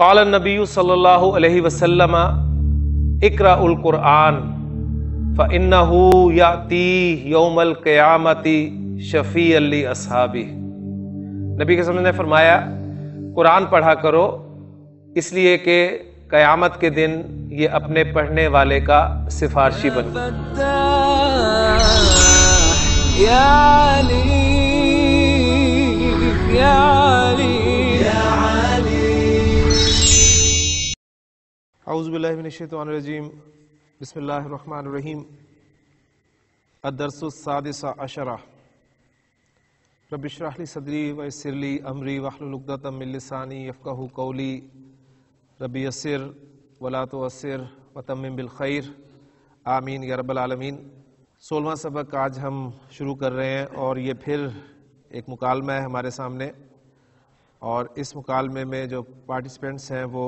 काल नबी सल्लल्लाहु अलैहि वसल्लम इकराउल कुरान फ़न्नहू याती यौमल क़यामती शफ़ी अली असहाबी नबी के समझ ने फरमाया कुरान पढ़ा करो इसलिए कि क़यामत के दिन ये अपने पढ़ने वाले का सिफारशी बन हाउज़बिल्लिनशतवानरजीम बसमीम अदरसुसादिसा अशरा रबिशराहली सदरी वसरली अमरी वाहलुकदतमिलसानी यफ़्क़ू कौली रबी असर वलात असर वतम बिलखैर आमीन या रबालमीन सोलवा सबक आज हम शुरू कर रहे हैं और ये फिर एक मुकालमा है हमारे सामने और इस मुकालमे में जो पार्टिसिपेंट्स हैं वो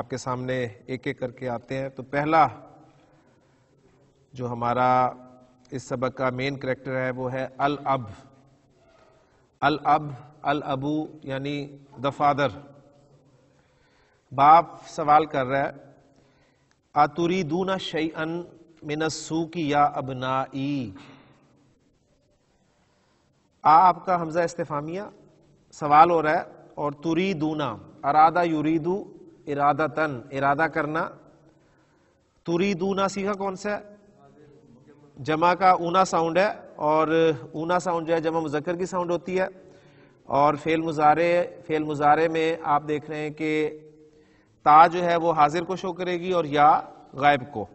आपके सामने एक एक करके आते हैं तो पहला जो हमारा इस सबक का मेन करेक्टर है वो है अल अब अल अब अल अबू यानी द फादर बाप सवाल कर रहा है आतुरी दूना शई अन मिनसू की या अब ना आ आपका हमजा इस्तेफामिया सवाल हो रहा है और तुरी दूना अरादा यूरीदू इरादा तन इरादा करना तुरी दूना सीखा कौन सा है जमा का ऊना साउंड है और ऊना साउंड जो है जमा मुजक्र की साउंड होती है और फेल मुजारे फेल मुजारे में आप देख रहे हैं कि ता जो है वो हाजिर को शो करेगी और या गायब को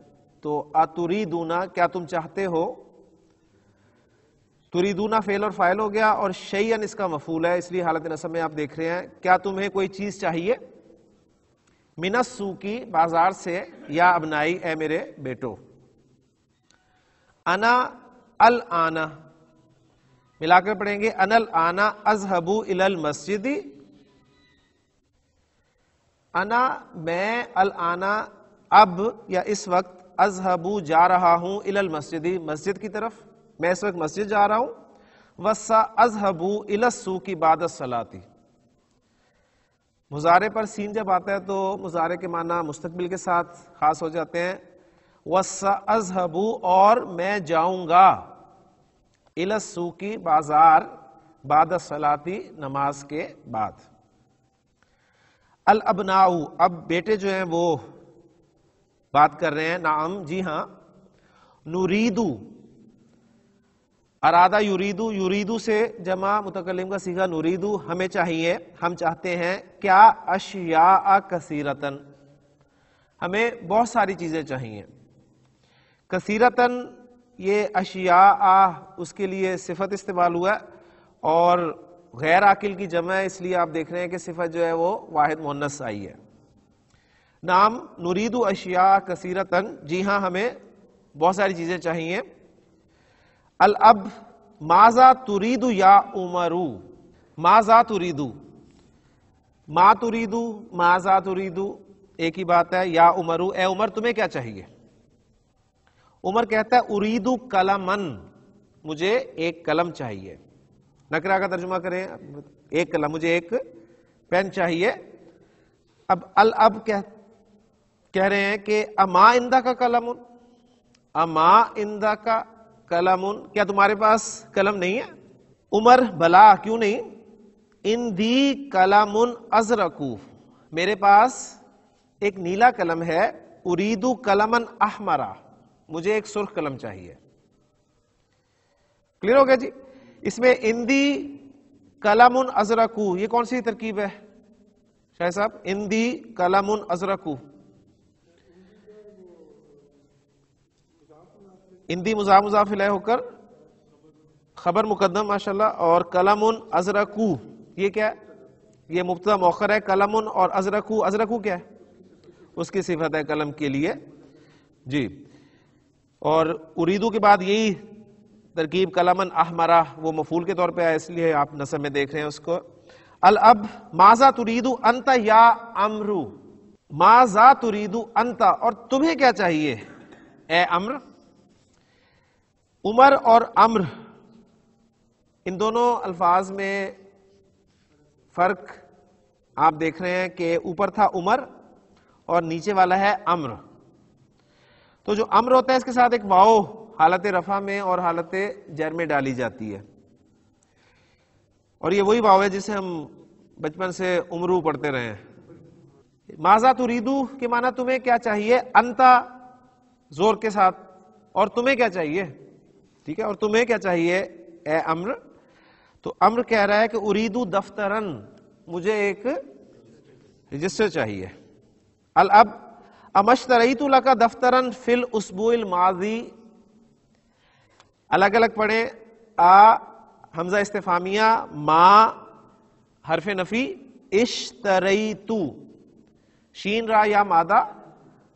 तो दूना क्या तुम चाहते हो तुरी दूना फेल और फाइल हो गया और शैयन इसका मफूल है इसलिए हालत नसम में आप देख रहे हैं क्या तुम्हें कोई चीज चाहिए मिनसू की बाजार से या अबनाई ए मेरे बेटो अना अल आना मिलाकर पढ़ेंगे अनल आना अजहबू इलल मस्जिदी अना मैं अल आना अब या इस वक्त अजहबू जा रहा हूं इलल मस्जिदी मस्जिद की तरफ मैं इस वक्त मस्जिद जा रहा हूं वसा अजहबू इलस्सू की बादत सलाती मुजारे पर सीन जब आता है तो मुजारे के माना मुस्तबिल के साथ खास हो जाते हैं वजहबू और मैं जाऊंगा की बाजार बाद सलाती नमाज के बाद अल अबनाऊ अब बेटे जो हैं वो बात कर रहे हैं नाम जी हाँ नूरीदू अरादा यूरीदू यूरीदू से जमा मुतकलम का सीखा नुरीदू हमें चाहिए हम चाहते हैं क्या अशिया कसीरतन हमें बहुत सारी चीज़ें चाहिए कसीरतन ये अशिया उसके लिए सिफत इस्तेमाल हुआ और गैर आकिल की जमा है इसलिए आप देख रहे हैं कि सिफत जो है वो वाहिद मोहनस आई है नाम नुरीदू अशिया कसीरतन जी हाँ हमें बहुत सारी चीज़ें चाहिए अल अब माजा तुरीदू या उमरू माजा तुरीदू मा तुरीदू माजा तुरीदू एक ही बात है या उमरू ए उमर तुम्हें क्या चाहिए उमर कहता है उरीदू कलमन मुझे एक कलम चाहिए नकरा का तर्जुमा करें एक कलम मुझे एक पेन चाहिए अब अल अब कह कह रहे हैं कि अमा इंदा का कलम अमा इंदा का उन क्या तुम्हारे पास कलम नहीं है उमर भला क्यों नहीं इन दी उन अजरकू मेरे पास एक नीला कलम है उरीदू कलमन अहमरा मुझे एक सुर्ख कलम चाहिए क्लियर हो गया जी इसमें इंदी उन अजरकू ये कौन सी तरकीब है शाह साहब इंदी उन अजरकू इंदी मुजा मुजाफिल होकर खबर मुकदम माशा और कलम उन अजरकू ये क्या है ये मुबतदा मौखर है कलम उन और अजरकू अजरकू क्या है उसकी सिफत है कलम के लिए जी और उरीदू के बाद यही तरकीब कलमन अहमरा वो मफूल के तौर पे आया इसलिए आप नसर में देख रहे हैं उसको अल अब माजा तुरीदू अंत या अमरू माजा तुरीदू अंत और तुम्हें क्या चाहिए ए अम्र उमर और अम्र इन दोनों अल्फाज में फर्क आप देख रहे हैं कि ऊपर था उमर और नीचे वाला है अम्र तो जो अम्र होता है इसके साथ एक वाओ हालत रफा में और हालत जर में डाली जाती है और ये वही वाव है जिसे हम बचपन से उमरू पढ़ते रहे हैं माजा तुरीदू के माना तुम्हें क्या चाहिए अंता जोर के साथ और तुम्हें क्या चाहिए ठीक है और तुम्हें क्या चाहिए ए अम्र तो अम्र कह रहा है कि उरीदू दफ्तरन मुझे एक रजिस्टर चाहिए अल अब अमशतरईतुल्ला का दफ्तरन फिल उसबूल माजी अलग अलग पढ़े आ हमजा इस्तेफामिया मा हरफ नफी इश तू शीन रा या मादा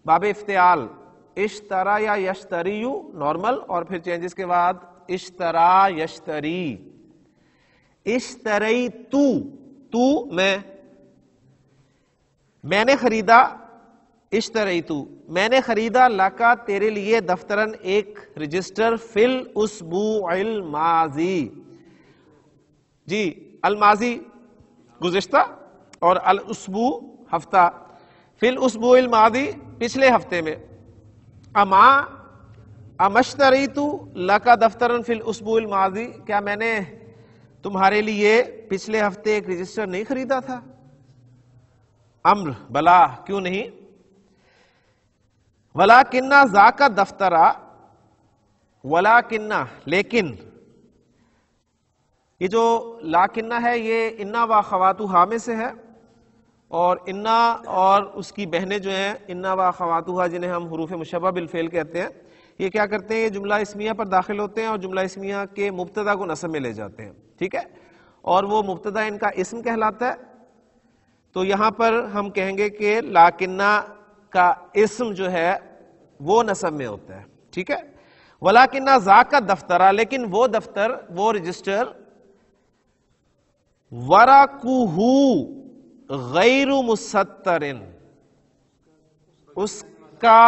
बाबे इफ्तियाल इश्तरा या यू नॉर्मल और फिर चेंजेस के बाद इश्तरा यशतरी इश्तरई तू तू मैं मैंने खरीदा इश्तरई तू मैंने खरीदा लाका तेरे लिए दफ्तरन एक रजिस्टर फिल उसबू माजी जी अलमाजी गुजश्ता और अल उसबू हफ्ता फिल उसबू माजी पिछले हफ्ते में अमा तू लका दफ्तरन फिल उसबुल माजी क्या मैंने तुम्हारे लिए पिछले हफ्ते एक रजिस्टर नहीं खरीदा था अम्र बला क्यों नहीं वला किन्ना जाका दफ्तरा वला किन्ना लेकिन ये जो ला किन्ना है ये इन्ना व खवातु हामे से है और इन्ना और उसकी बहनें जो हैं इन्ना व खवातुहा जिन्हें हम हरूफ मुशबा बिलफेल कहते हैं ये क्या करते हैं ये जुमला इसमिया पर दाखिल होते हैं और जुमला इसमिया के मुबतदा को नसब में ले जाते हैं ठीक है और वो मुबतदा इनका इसम कहलाता है तो यहाँ पर हम कहेंगे कि लाकिन्ना का इसम जो है वो नसब में होता है ठीक है वलाकिन्ना किन्ना जा का आ लेकिन वो दफ्तर वो रजिस्टर वराकूहू गैर मुसत्तरिन उसका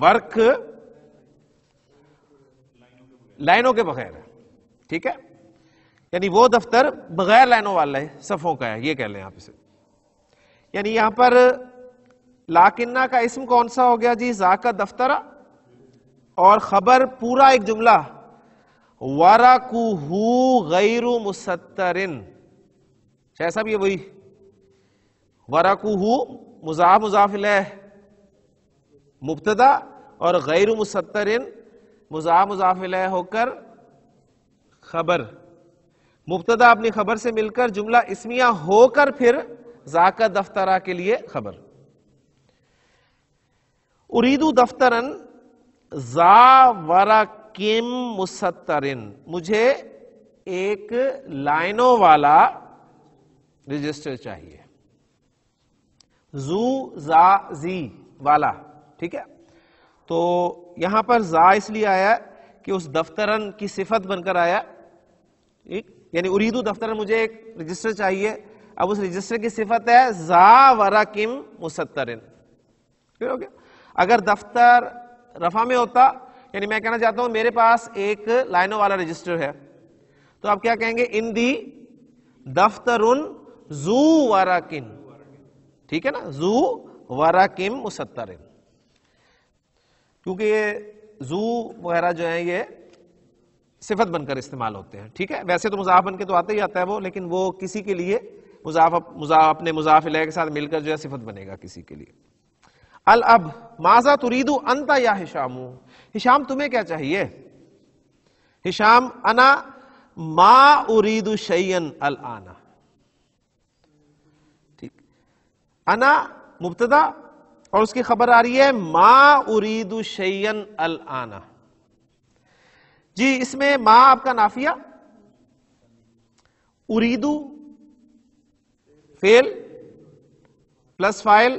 वर्क लाइनों के बगैर है ठीक है यानी वो दफ्तर बगैर लाइनों वाला है सफों का है ये कह लें आप इसे यानी यहां पर लाकिन्ना का इसम कौन सा हो गया जी जा का दफ्तरा और खबर पूरा एक जुमला वारा कुहू गैर मुसत्तरिन जैसा भी वही वरकू मुजाफ मुजाफिल मुबतदा और गैर मुसतरिन मुजाफ मुजाफिल होकर खबर मुबतदा अपनी खबर से मिलकर जुमला इसमिया होकर फिर जाका दफ्तरा के लिए खबर उरीदू दफ्तरन जा वरा किम मुसतरिन मुझे एक लाइनों वाला रजिस्टर चाहिए जू जा जी वाला ठीक है तो यहां पर जा इसलिए आया कि उस दफ्तरन की सिफत बनकर आया ठीक यानी उरीदू दफ्तरन मुझे एक रजिस्टर चाहिए अब उस रजिस्टर की सिफत है जा वरा किम मुसतरन क्लियर हो गया अगर दफ्तर रफा में होता यानी मैं कहना चाहता हूं मेरे पास एक लाइनों वाला रजिस्टर है तो आप क्या कहेंगे इन दी दफ्तर जू वरा किन ठीक है ना जू वरा किम मुसत्तर क्योंकि ये जू वगैरह जो है ये सिफत बनकर इस्तेमाल होते हैं ठीक है वैसे तो मुजाफ बन के तो आते ही आता है वो लेकिन वो किसी के लिए मुजाफ मुजाफ अपने मुजाफ के साथ मिलकर जो है सिफत बनेगा किसी के लिए अल अब माजा तुरीदू अंता या हिशामू हिशाम तुम्हें क्या चाहिए हिशाम अना मा उरीदू शैयन अल आना अना मुबतदा और उसकी खबर आ रही है मा उरीदु शैयन अल आना जी इसमें मा आपका नाफिया उरीदू फेल प्लस फाइल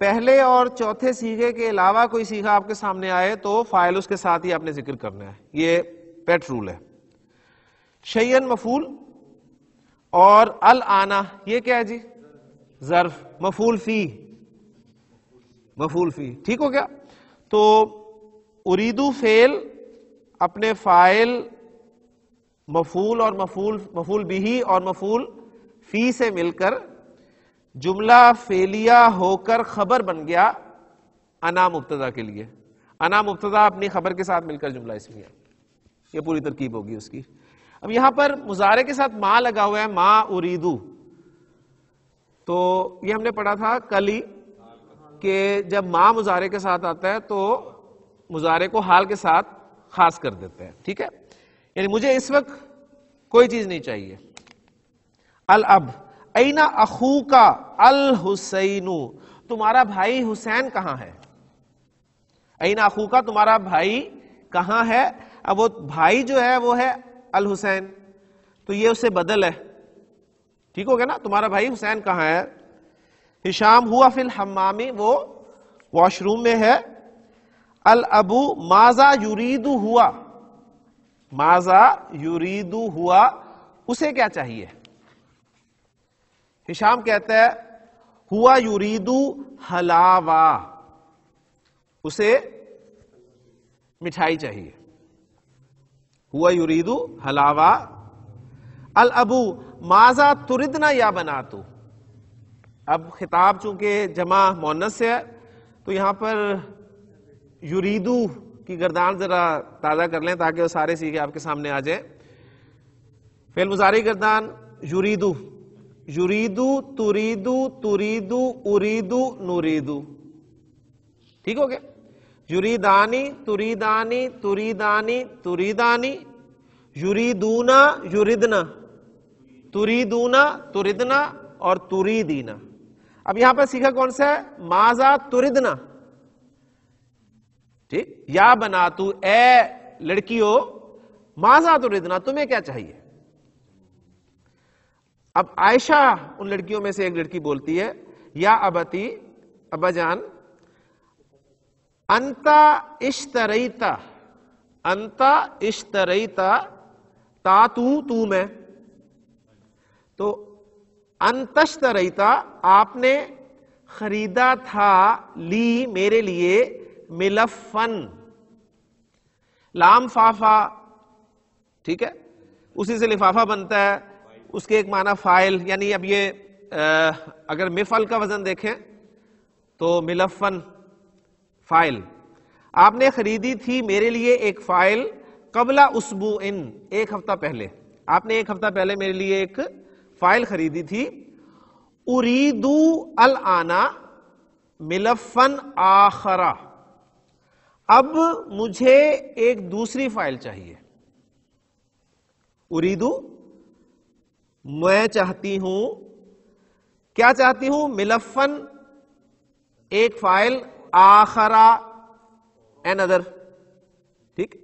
पहले और चौथे सीखे के अलावा कोई सीखा आपके सामने आए तो फाइल उसके साथ ही आपने जिक्र करना है ये पेट रूल है शैयन मफूल और अल आना ये क्या है जी जर्फ मफूल फी मफूल फी ठीक हो गया तो उरीदू फेल अपने फाइल मफूल और मफूल मफूल बिही और मफूल फी से मिलकर जुमला फेलिया होकर खबर बन गया अना मुबतदा के लिए अना मुबतदा अपनी खबर के साथ मिलकर जुमला इसमिया यह पूरी तरकीब होगी उसकी अब यहां पर मुजारे के साथ माँ लगा हुआ है माँ उरीदू तो ये हमने पढ़ा था कल ही कि जब माँ मुजारे के साथ आता है तो मुजारे को हाल के साथ खास कर देते हैं ठीक है यानी मुझे इस वक्त कोई चीज नहीं चाहिए अल अब ऐना अखू का अल हुसैनू तुम्हारा भाई हुसैन कहां है ऐना अखू का तुम्हारा भाई कहां है अब वो भाई जो है वो है अल हुसैन तो ये उससे बदल है ठीक हो गया ना तुम्हारा भाई हुसैन कहाँ है हिशाम हुआ फिल हमामी वो वॉशरूम में है अल अबू माजा यूरीदू हुआ माजा यूरीदू हुआ उसे क्या चाहिए हिशाम कहता है हुआ यूरीदू हलावा उसे मिठाई चाहिए हुआ यूरीदू हलावा अल अबू माजा तुरदना या बना तू अब खिताब चूंकि जमा मोनस से है तो यहां पर यूरीदू की गर्दान ज़रा ताज़ा कर लें ताकि वो सारे सीखे आपके सामने आ जाए फेल मुजारी गर्दान यूरीदू यूरीदू तुरीदू तुरीदू उरीदू नूरीदू ठीक हो गया यूरीदानी तुरीदानी तुरीदानी तुरीदानी यूरीदूना यूरिदना तुरीदूना तुरिदना और तुरीदीना अब यहां पर सीखा कौन सा है माजा तुरिदना ठीक या बना तू ए लड़कियों माजा तुरिदना तुम्हें क्या चाहिए अब आयशा उन लड़कियों में से एक लड़की बोलती है या अबती अबाजान अंता इश्तरईता अंता इश्तरईता ता तू तू मैं तो अंतस्त रहता आपने खरीदा था ली मेरे लिए मिलफन लाम फाफा ठीक है उसी से लिफाफा बनता है उसके एक माना फाइल यानी अब ये आ, अगर मिफल का वजन देखें तो मिलफन फाइल आपने खरीदी थी मेरे लिए एक फाइल कबला उसबू एक हफ्ता पहले आपने एक हफ्ता पहले मेरे लिए एक फाइल खरीदी थी उरीदू अल आना मिलफन आखरा अब मुझे एक दूसरी फाइल चाहिए उरीदू मैं चाहती हूं क्या चाहती हूं मिलफन एक फाइल आखरा एन अदर ठीक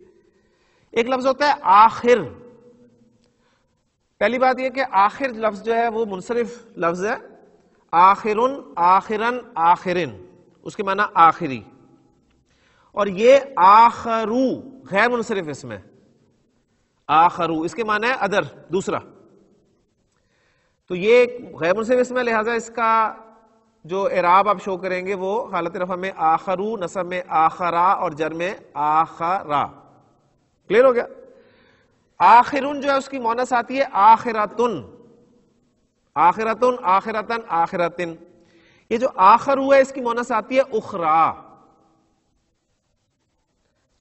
एक लफ्ज होता है आखिर पहली बात यह कि आखिर लफ्ज जो है वो मुनसरफ लफ्ज है आखिरन आखिरन आखिरिन उसके माना आखिरी और ये आखरू गैर मुनसरफ इसमें आखरू इसके माना है अदर दूसरा तो ये गैर मुनसरफ इसमें लिहाजा इसका जो एराब आप शो करेंगे वो हालत रफा में आखरू नसब में आखरा और जर में आखरा क्लियर हो गया आखिरुन जो है उसकी मोनस आती है आखिरतुन आखिरतुन आखिरतन आखिरतिन ये जो आखिर हुआ है इसकी मोनस आती है उखरा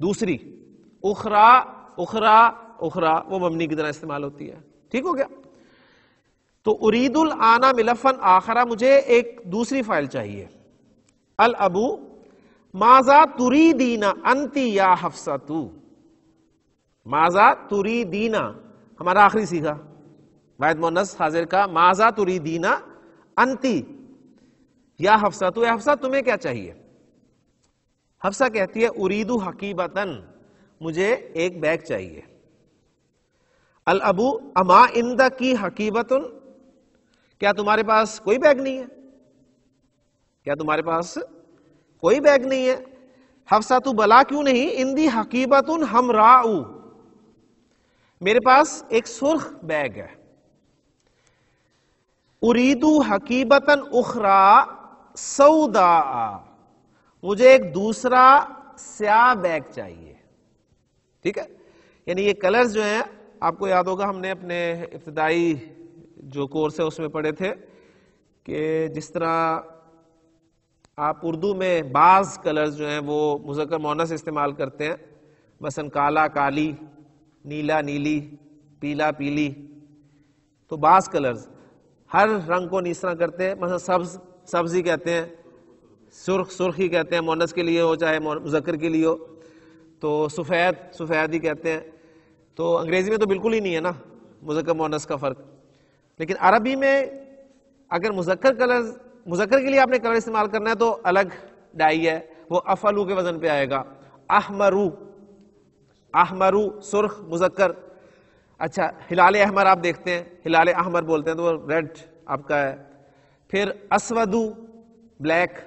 दूसरी उखरा उखरा उखरा वो ममनी की तरह इस्तेमाल होती है ठीक हो गया तो उरीदुल आना मिलफन आखरा मुझे एक दूसरी फाइल चाहिए अल अबू माजा तुरी दीना अंति या हफ्सा तू माजा तुरी दीना हमारा आखिरी सीखा वायद मोनस हाजिर का माजा तुरी दीना अंति या हफ्सा तू तो हफ्सा तुम्हें क्या चाहिए हफ्सा कहती है उरीदू हकीबतन मुझे एक बैग चाहिए अल अबू अमा इंदा की हकीबतन क्या तुम्हारे पास कोई बैग नहीं है क्या तुम्हारे पास कोई बैग नहीं है हफ्सा तू बला क्यों नहीं इंदी हकीबतन राऊ मेरे पास एक सुर्ख बैग है उरीदू हकीबतन उखरा सऊदा मुझे एक दूसरा स्या बैग चाहिए ठीक है यानी ये कलर्स जो हैं आपको याद होगा हमने अपने इब्तदाई जो कोर्स है उसमें पढ़े थे कि जिस तरह आप उर्दू में बाज कलर्स जो हैं वो मुजक्र मोनस इस्तेमाल करते हैं मसन काला काली नीला नीली पीला पीली तो बास कलर्स हर रंग को निसरा करते हैं मतलब सब्ज सब्जी कहते हैं सुर्ख सुर्खी कहते हैं मोनस के लिए हो चाहे मुजक्र के लिए हो तो सफ़ेद सफ़ेद ही कहते हैं तो अंग्रेज़ी में तो बिल्कुल ही नहीं है ना मुजक्र मोनस का फ़र्क लेकिन अरबी में अगर मुजक्र कलर मुजक्र के लिए आपने कलर इस्तेमाल करना है तो अलग डाई है वो अफलू के वज़न पे आएगा अहमरू आहमरू सुर्ख मुजक्कर अच्छा हिलाल अहमर आप देखते हैं हिलाल अहमर बोलते हैं तो वो रेड आपका है फिर असवदू ब्लैक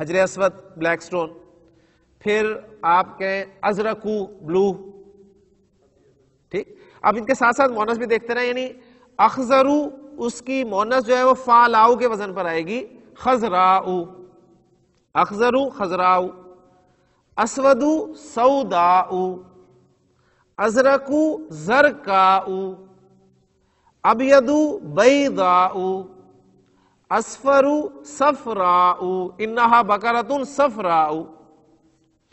हजर असवद ब्लैक स्टोन फिर आप कहें अजरकू ब्लू ठीक अब इनके साथ साथ मोनस भी देखते रहे यानी अखजरू उसकी मोनस जो है वो फालाऊ के वजन पर आएगी खजराऊ अखजरू खजराऊ असवदू सऊदाऊ अजरकू जरकाऊ अबयदू बईदाऊ असफरू सफराऊ इन्ना बकरतुन सफराऊ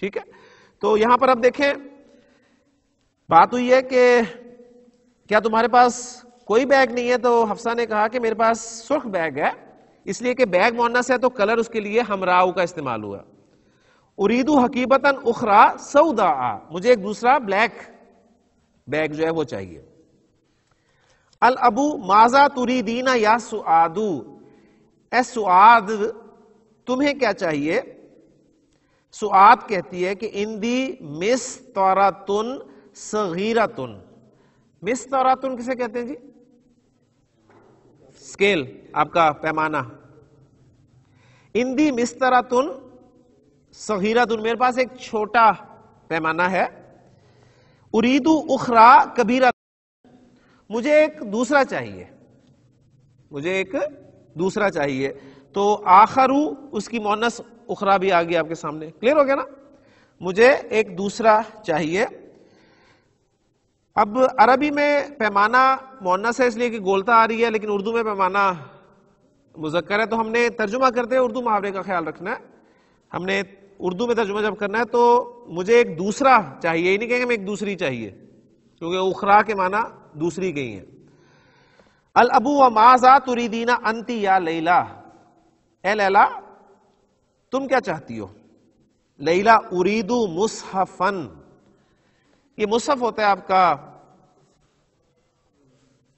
ठीक है तो यहां पर आप देखें बात हुई है कि क्या तुम्हारे पास कोई बैग नहीं है तो हफ्सा ने कहा कि मेरे पास सुर्ख बैग है इसलिए कि बैग मोनस है तो कलर उसके लिए हमराऊ का इस्तेमाल हुआ उरीदु हकीबतन उखरा सऊदा मुझे एक दूसरा ब्लैक बैग जो है वो चाहिए अल अबू माजा तुरी दीना या सुआदू ए सुद तुम्हें क्या चाहिए सुद कहती है कि इंदी मिस तुन सगीरा तुन मिस तुन किसे कहते हैं जी स्केल आपका पैमाना इंदी मिस तुन सगीरा तुन मेरे पास एक छोटा पैमाना है उरीदु उखरा कबीरा मुझे एक दूसरा चाहिए मुझे एक दूसरा चाहिए तो आखरू उसकी मोनस उखरा भी आ गई आपके सामने क्लियर हो गया ना मुझे एक दूसरा चाहिए अब अरबी में पैमाना मोनस है इसलिए कि गोलता आ रही है लेकिन उर्दू में पैमाना मुजक्कर है तो हमने तर्जुमा करते हैं उर्दू मुहावरे का ख्याल रखना है हमने उर्दू में तर्जुमा जब करना है तो मुझे एक दूसरा चाहिए ही नहीं कहेंगे मैं एक दूसरी चाहिए क्योंकि उखरा के माना दूसरी गई है अल अबू व माजा तुरीदीना अंति या लैला ए लैला तुम क्या चाहती हो लैला उरीदू मुसहफन ये मुसहफ होता है आपका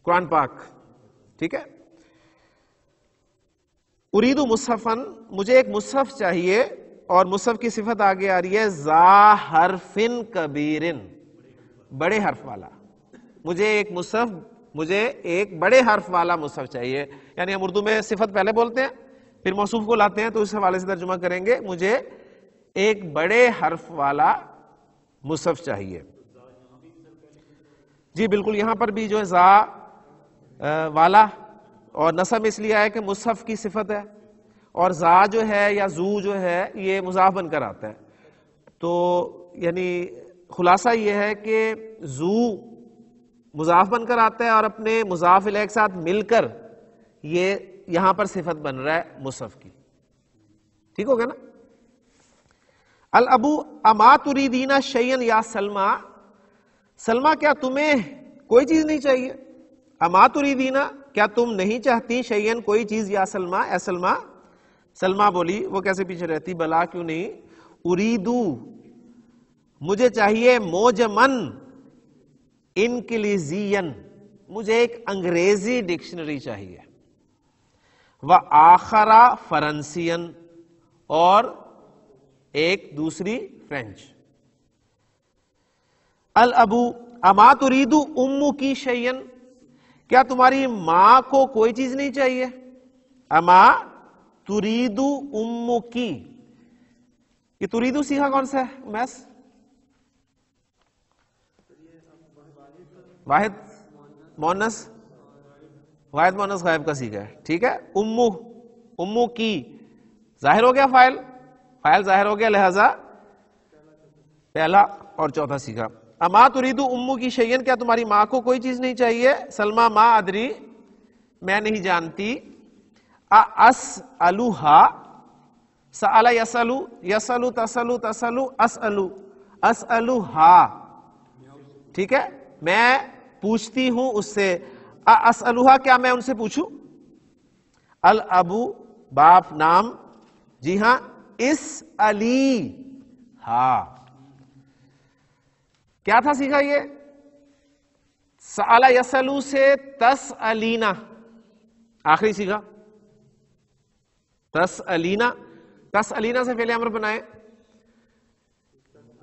कुरान पाक ठीक है उरीदू मुसहफन मुझे एक मुसहफ चाहिए और मुसफ की सिफत आगे आ रही है जा हरफिन कबीरिन बड़े हर्फ वाला मुझे एक मुसफ मुझे एक बड़े हर्फ वाला मुसफ चाहिए यानी हम उर्दू में सिफत पहले बोलते हैं फिर मौसू को लाते हैं तो उस हवाले से तर्जुमा करेंगे मुझे एक बड़े हर्फ वाला मुसफ चाहिए जी बिल्कुल यहां पर भी जो है जा वाला और नसम इसलिए आया कि मुसफ की सिफत है और जा जो है या जू जो है ये मुजाफ बनकर आता है तो यानी खुलासा ये है कि जू मुजाफ बनकर आता है और अपने मुजाफ के साथ मिलकर ये यहां पर सिफत बन रहा है मुसफ की ठीक हो गया ना अल अबू अमातुरीदीना शैयन या सलमा सलमा क्या तुम्हें कोई चीज नहीं चाहिए अमातुरीदीना क्या तुम नहीं चाहती शैयन कोई चीज या सलमा ए सलमा सलमा बोली वो कैसे पीछे रहती बला क्यों नहीं उरीदू मुझे चाहिए मोजमन इनकलिजियन मुझे एक अंग्रेजी डिक्शनरी चाहिए वह आखरा फरंसियन और एक दूसरी फ्रेंच अल अबू अमा तुरीदू उम्मू की शयन क्या तुम्हारी मां को कोई चीज नहीं चाहिए अमा तुरीदू उम्मु की ये तुरीदु सीखा कौन सा है मैस वाहिद मोनस वाहिद मोनस गायब का सीखा है ठीक है उम्मु उम्मु की जाहिर हो गया फाइल फाइल जाहिर हो गया लिहाजा पहला और चौथा सीखा अमा तुरीदू उम्मू की शैयन क्या तुम्हारी माँ को कोई चीज नहीं चाहिए सलमा माँ अदरी मैं नहीं जानती अस अलूहा सला यसलु yasalu yasalu tasalu अस अलू अस अलू हा ठीक है मैं पूछती हूं उससे अस अलूहा क्या मैं उनसे पूछूं अल अबू बाप नाम जी हां इस अली हा क्या था सीखा ये साला यसलू से तस अलीना आखिरी सीखा तस अलीना तस अलीना से पहले अमर बनाए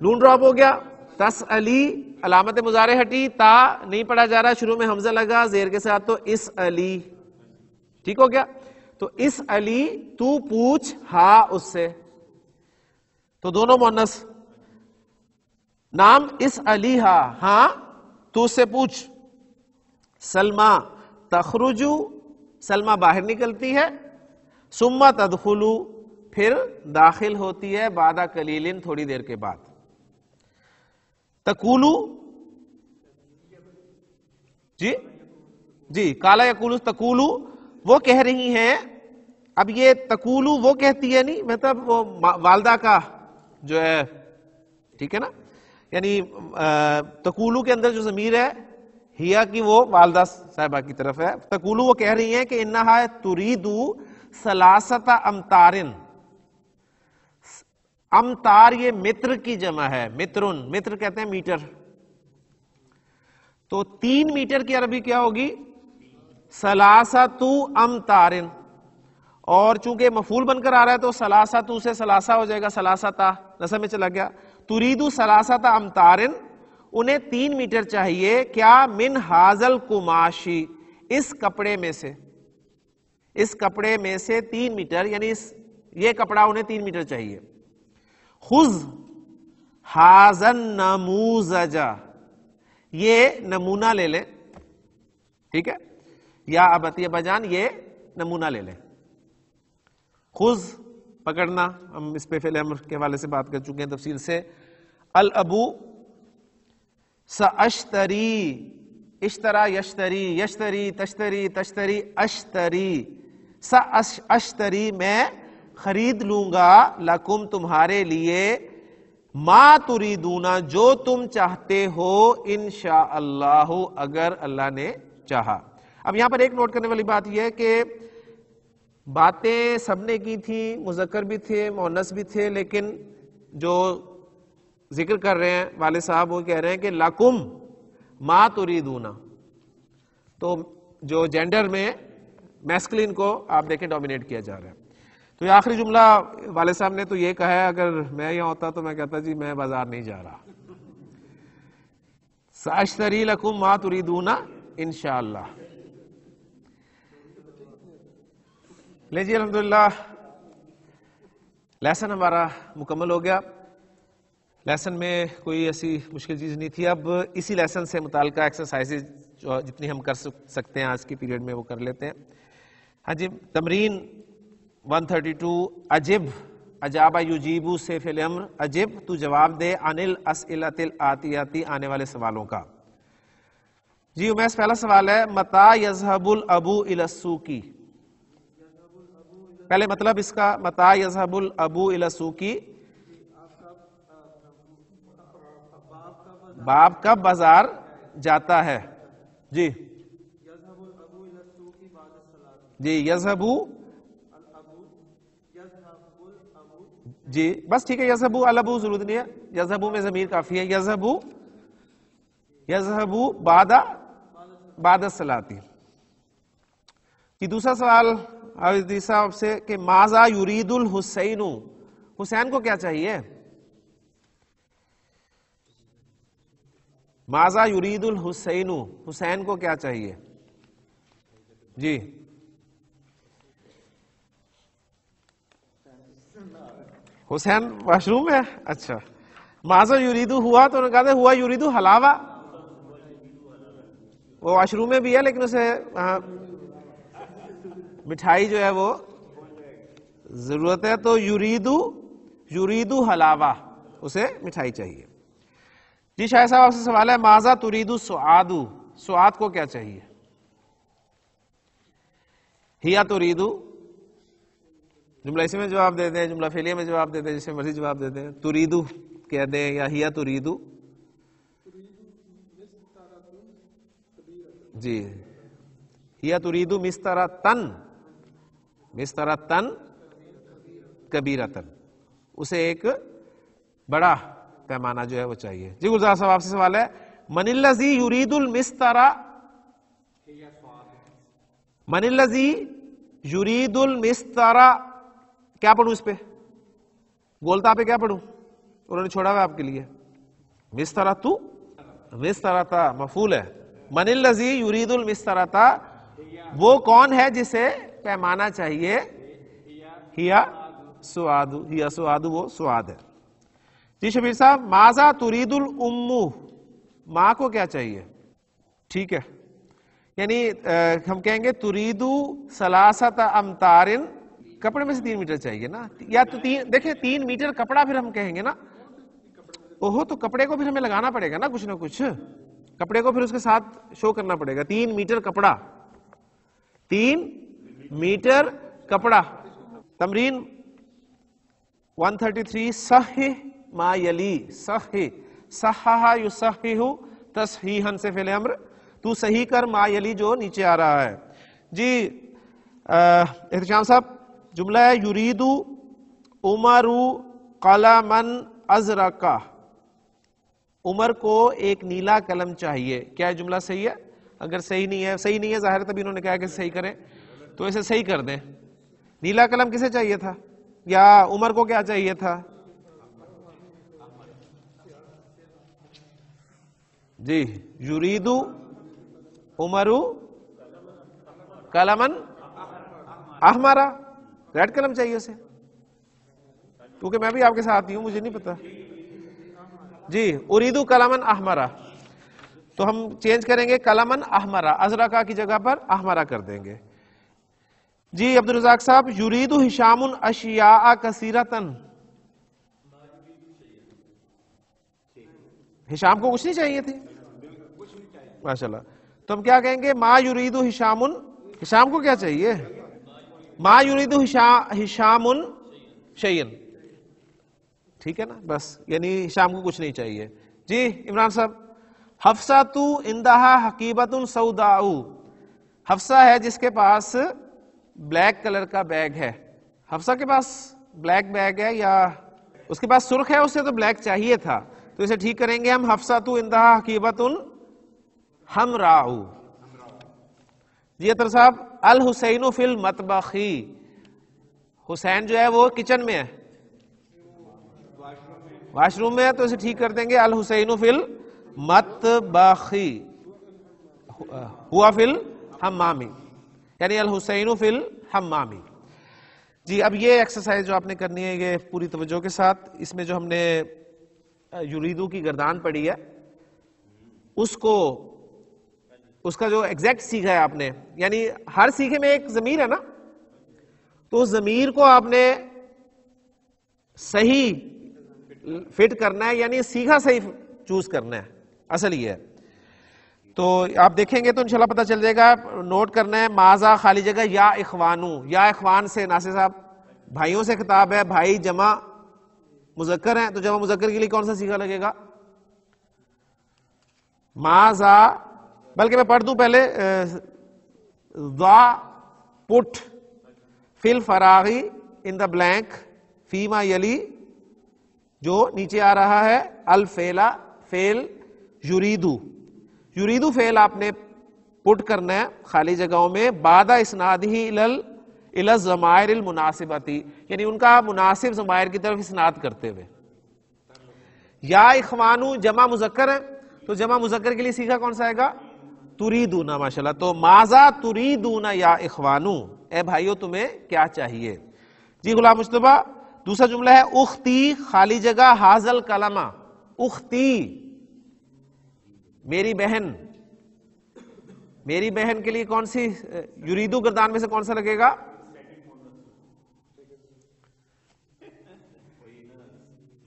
नून ड्रॉप हो गया तस अली अलामत मुजारे हटी ता नहीं पढ़ा जा रहा शुरू में हमजा लगा जेर के साथ तो इस अली ठीक हो गया तो इस अली तू पूछ हा उससे तो दोनों मोनस नाम इस अली हा हा तू उससे पूछ सलमा तखरुजू सलमा बाहर निकलती है सुम्मा तदखुलू फिर दाखिल होती है बादा कलीलिन थोड़ी देर के बाद तकुलू जी जी काला यकुलू तकुलू वो कह रही हैं अब ये तकुलू वो कहती है नहीं मतलब वो वालदा का जो है ठीक है ना यानी तकुलू के अंदर जो जमीर है हिया की वो वालदा साहबा की तरफ है तकुलू वो कह रही है कि इन्ना तुरीदू सलासत अमतारिन अमतार ये मित्र की जमा है मित्रुन मित्र कहते हैं मीटर तो तीन मीटर की अरबी क्या होगी सलासा तू अमतारिन और चूंकि मफूल बनकर आ रहा है तो सलासा तू से सलासा हो जाएगा सलासा ता नशा में चला गया तुरीदू सलासा ता अमतारिन उन्हें तीन मीटर चाहिए क्या मिन हाजल कुमाशी इस कपड़े में से इस कपड़े में से तीन मीटर यानी इस ये कपड़ा उन्हें तीन मीटर चाहिए खुज हाजन नमूजा ये नमूना ले ले ठीक है या अबतिया बजान ये नमूना ले लें खुज पकड़ना हम इस पे पहले के हवाले से बात कर चुके हैं तफसील से अल अबू स अश्तरी इश्तरा यशतरी यशतरी तश्तरी तश्तरी अश्तरी स अश, अश्तरी मैं खरीद लूंगा लकुम तुम्हारे लिए मा तुरी दूना जो तुम चाहते हो इन अल्लाह अगर अल्लाह ने चाहा अब यहां पर एक नोट करने वाली बात यह है कि बातें सबने की थी मुजक्कर भी थे मोनस भी थे लेकिन जो जिक्र कर रहे हैं वाले साहब वो कह रहे हैं कि लाकुम मा तुरी दूना तो जो जेंडर में मैस्कलिन को आप देखें डोमिनेट किया जा रहा है तो ये आखिरी जुमला वाले साहब ने तो ये कहा है अगर मैं यहां होता तो मैं कहता जी मैं बाजार नहीं जा रहा साशतरी लकुम मा तुरीदूना इनशाला ले जी अलहमदुल्ला लेसन हमारा मुकम्मल हो गया लेसन में कोई ऐसी मुश्किल चीज़ नहीं थी अब इसी लेसन से मुतल एक्सरसाइजेज जितनी हम कर सकते हैं आज की पीरियड में वो कर लेते हैं हाँ जी तमरीन 132 अजिब अजाबा युजीबू से फिलम अजिब तू जवाब दे अनिल असलतिल आतियाती आने वाले सवालों का जी उमेश पहला सवाल है मता यजहबुल अबू की पहले मतलब इसका मता यजहबुल अबू की बाप का बाजार जाता है जी जी यजहबू जी बस ठीक है यजहबू अलबू जरूरत नहीं है यजहबू में जमीर काफी है यजहबू यजहबू बादा बादा सलाती कि दूसरा सवाल हजदी साहब से कि माजा यूरीदुल हुसैन हुसैन को क्या चाहिए माजा युरीदुल हुसैन हुसैन को क्या चाहिए जी हुसैन वॉशरूम में अच्छा माजा यूरीदू हुआ तो उन्होंने कहा हुआ यूरीदू हलावा वो वॉशरूम में भी है लेकिन उसे हाँ, मिठाई जो है वो जरूरत है तो यूरीदू यूरीदू हलावा उसे मिठाई चाहिए जी शाह साहब आपसे सवाल है माजा तुरीदू सुदू सुद को क्या चाहिए हिया तुरीदू जुमला इसी में जवाब देते हैं जुमला फेलिया में जवाब देते हैं जिसे मर्जी जवाब देते हैं तुरीदू कह दें या हिया तुरीदू जी हिया तुरीदू मिस्तरा तन मिस्तरा तन कबीरा तन उसे एक बड़ा पैमाना जो है वो चाहिए जी गुलजार साहब आपसे सवाल है जी युरीदुल मिस्तरा जी युरीदुल मिस्तरा क्या पढ़ू इस पे गोलता पे क्या पढ़ू उन्होंने छोड़ा हुआ आपके लिए मिस्तरा तू था मफूल है मनिल लजी मिस्तरा मिस्तराता वो कौन है जिसे पैमाना चाहिए हिया सुआदू हिया सुआदू वो सुआद है जी शबीर साहब माजा तुरीदुल उम्मू माँ को क्या चाहिए ठीक है यानी हम कहेंगे तुरीदू सलासत अमतारिन कपड़े में से तीन मीटर चाहिए ना या तो तीन देखिए तीन मीटर कपड़ा फिर हम कहेंगे ना ओहो तो कपड़े को फिर हमें लगाना पड़ेगा ना कुछ ना कुछ कपड़े को फिर उसके साथ शो करना पड़ेगा तीन मीटर कपड़ा तीन मीटर कपड़ा तमरीन 133 सही मायली सही सहा युसहु हन से फैले अम्र तू सही कर मायली जो नीचे आ रहा है जी एहतजाम साहब जुमला है युरीदु उमरु कलमन अजरका उमर को एक नीला कलम चाहिए क्या जुमला सही है अगर सही नहीं है सही नहीं है जाहिर तभी उन्होंने कहा कि सही करें तो इसे सही कर दें नीला कलम किसे चाहिए था या उमर को क्या चाहिए था जी युरीदु उमरु कलमन अहमारा रेड कलम चाहिए उसे क्योंकि मैं भी आपके साथ ही हूं मुझे नहीं पता जी उरीदू कलामन अहमरा तो हम चेंज करेंगे कलामन अहमरा अजरका की जगह पर अहमरा कर देंगे जी अब्दुल रजाक साहब युरीदू हिशामुन अशिया कसीरतन हिशाम को कुछ नहीं चाहिए थी माशाल्लाह तो हम क्या कहेंगे मा युरीदू हिशामुन हिशाम को क्या चाहिए मा युरीद शयन ठीक है ना बस यानी हिशाम को कुछ नहीं चाहिए जी इमरान साहब हफ्सा तू इंदहा हकीबत सऊदाऊ हफ्सा है जिसके पास ब्लैक कलर का बैग है हफ्सा के पास ब्लैक बैग है या उसके पास सुर्ख है उसे तो ब्लैक चाहिए था तो इसे ठीक करेंगे हम हफ्सा तू इंदहा हकीबत हम राऊ जी अतर साहब अल हुसैन फिल मतबखी हुसैन जो है वो किचन में है वॉशरूम में है तो इसे ठीक कर देंगे अल हुसैन फिल मतबखी हुआ फिल हमामी यानी अल हुसैन फिल हमामी जी अब ये एक्सरसाइज जो आपने करनी है ये पूरी तवज्जो के साथ इसमें जो हमने यूरीदू की गर्दान पड़ी है उसको उसका जो एग्जैक्ट सीखा है आपने यानी हर सीखे में एक जमीर है ना तो उस जमीर को आपने सही फिट करना है यानी सीखा सही चूज करना है असल ये है तो आप देखेंगे तो इंशाल्लाह पता चल जाएगा नोट करना है माजा खाली जगह या इखवानू या इखवान से नासिर साहब भाइयों से खिताब है भाई जमा मुजक्कर है तो जमा मुजक्कर के लिए कौन सा सीखा लगेगा माजा बल्कि मैं पढ़ दू पहले पुट फिल फरागी इन द ब्लैंक फीमा यली जो नीचे आ रहा है अल फेला फेल युरीदू युरीदू फेल आपने पुट करना है खाली जगहों में बादा इसनाद ही इलल इला जमायर मुनासिबती यानी उनका मुनासिब जमायर की तरफ इसनाद करते हुए या इखवानू जमा मुजक्कर है तो जमा मुजक्कर के लिए सीखा कौन सा आएगा तुरी दूना माशाला तो माजा तुरी दूना या इखवानू ए भाइयों तुम्हें क्या चाहिए जी गुलाम मुश्तबा दूसरा जुमला है उखती खाली जगह हाजल कलमा उखती मेरी बहन मेरी बहन के लिए कौन सी युरीदू गर्दान में से कौन सा लगेगा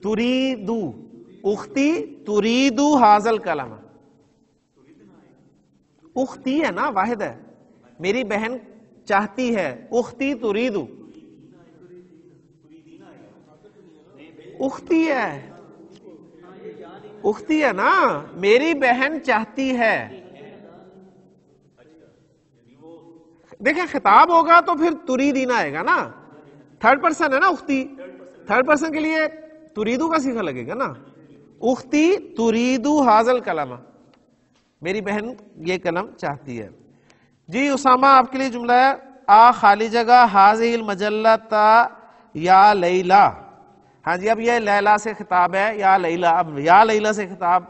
तुरीदू तुरी तुरीदू हाजल कलमा उखती है ना वाहिद है मेरी बहन चाहती है उखती तुरीदू उखती है उखती है ना मेरी बहन चाहती है देखें खिताब होगा तो फिर तुरी दीना आएगा ना थर्ड पर्सन है ना उखती थर्ड पर्सन के लिए तुरीदू का सीखा लगेगा ना उखती तुरीदू हाजल कलामा मेरी बहन ये कलम चाहती है जी उसामा आपके लिए जुमला है आ खाली जगह हिल मजल्ला या लैला हाँ जी अब यह लैला से खिताब है या लैला अब या लैला से खिताब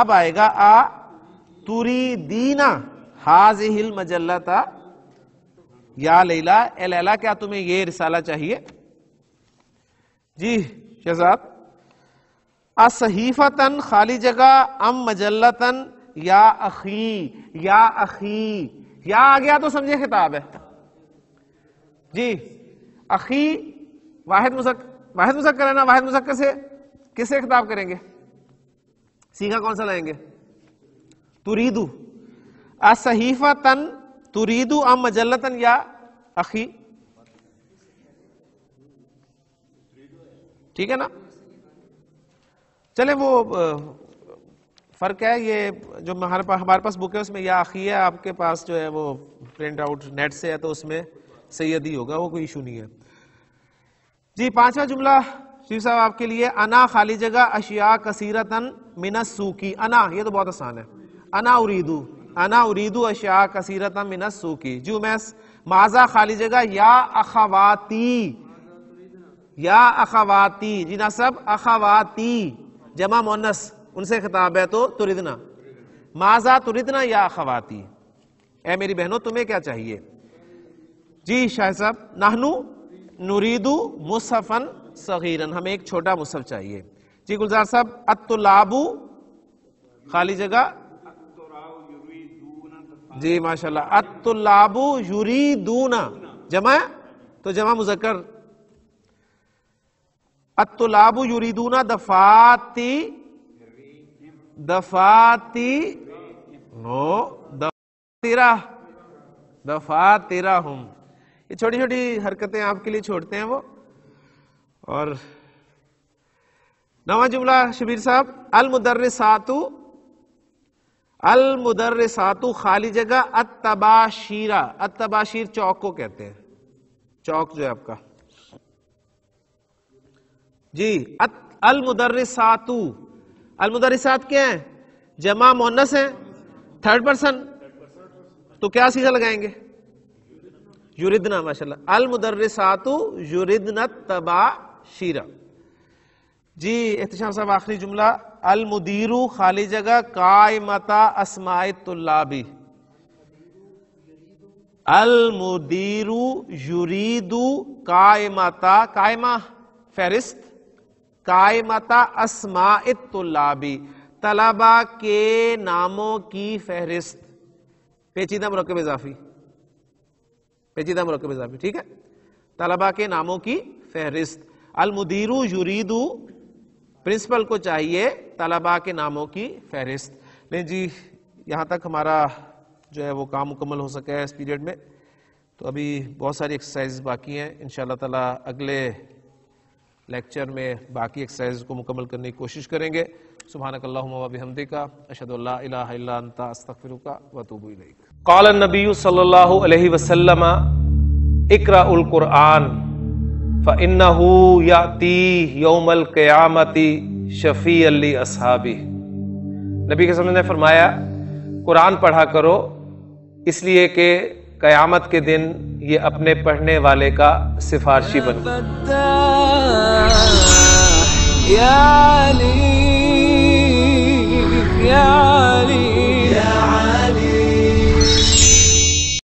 अब आएगा आ तुरी दीना हाज हिल मजल्ला या लैला ए लैला क्या तुम्हें ये रिसाला चाहिए जी शहजाद असहीफतन खाली जगह अम मजल्लतन या अखी या अखी या आ गया तो समझे खिताब है जी अखी वाहिद मुसक वाहिद मुसक्कर है ना वाहिद मुसक्कर से किसे खिताब करेंगे सीखा कौन सा लाएंगे तुरीदू असहीफा तन तुरीदू अम मजलतन या अखी ठीक है ना चले वो फ़र्क है ये जो हमारे पास हमारे पास बुक है उसमें यह आखी है आपके पास जो है वो प्रिंट आउट नेट से है तो उसमें सैयदी होगा वो कोई इशू नहीं है जी पांचवा जुमला शिव साहब आपके लिए अना खाली जगह अशिया कसीरतन मिनस सूखी अना ये तो बहुत आसान है अना उरीदू अना उरीदू अशिया कसीरतन मिनस सूखी जू मैस माजा खाली जगह या अखवाती या अखवाती जी ना सब अखवाती जमा मोनस उनसे खिताब है तो तुरिदना माजा तुरिदना या खवाती ए मेरी बहनों तुम्हें क्या चाहिए जी शाह साहब नाहनू नुरीदू मुसफन सगीरन हमें एक छोटा मुसफ चाहिए जी गुलजार साहब अतुलाबू खाली जगह जी माशाल्लाह अतुलाबू यूरीदूना जमा तो जमा मुजक्कर अतुलाबू यूरीदूना दफाती दफाती हो दफातिरा The fatira. The ये छोटी छोटी हरकतें आपके लिए छोड़ते हैं वो और नवा जुमला शबीर साहब अल मुदर्रसातु अल मुदर्रसातु खाली जगह अतबाशीरा अतबाशीर चौक को कहते हैं चौक जो है आपका जी अत अल मुदर्रसातु अलमुदरसात क्या है जमा मोहनस है थर्ड पर्सन तो क्या सीधा लगाएंगे यूरिदना माशाल्लाह अलमुदरसातु यूरिदना तबा शीरा जी एहतम साहब आखिरी जुमला अलमुदीरू खाली जगह कायमता असमाय तुल्लाबी अल मुदीरू युरीदू कायमता कायमा फेरिस्त कायमता असमा इतुल्लाबी तलबा के नामों की फहरिस्त पेचीदा मरकब इजाफी पेचीदा मरकब इजाफी ठीक है तलबा के नामों की फहरिस्त अलमुदीरू युरीदू प्रिंसिपल को चाहिए तलबा के नामों की फहरिस्त नहीं जी यहाँ तक हमारा जो है वो काम मुकम्मल हो सका है इस पीरियड में तो अभी बहुत सारी एक्सरसाइज बाकी हैं इन ताला अगले लेक्चर में बाकी एक्सरसाइज को मुकम्मल करने की कोशिश करेंगे सुबहानक हमदी का अशदुल्लास्तफ़िर का वतूब कॉल नबी सल्लल्लाहु अलैहि वसल्लम इकराउल समझ ने फरमाया कुरान पढ़ा करो इसलिए कि क़यामत के दिन ये अपने पढ़ने वाले का सिफारशी बन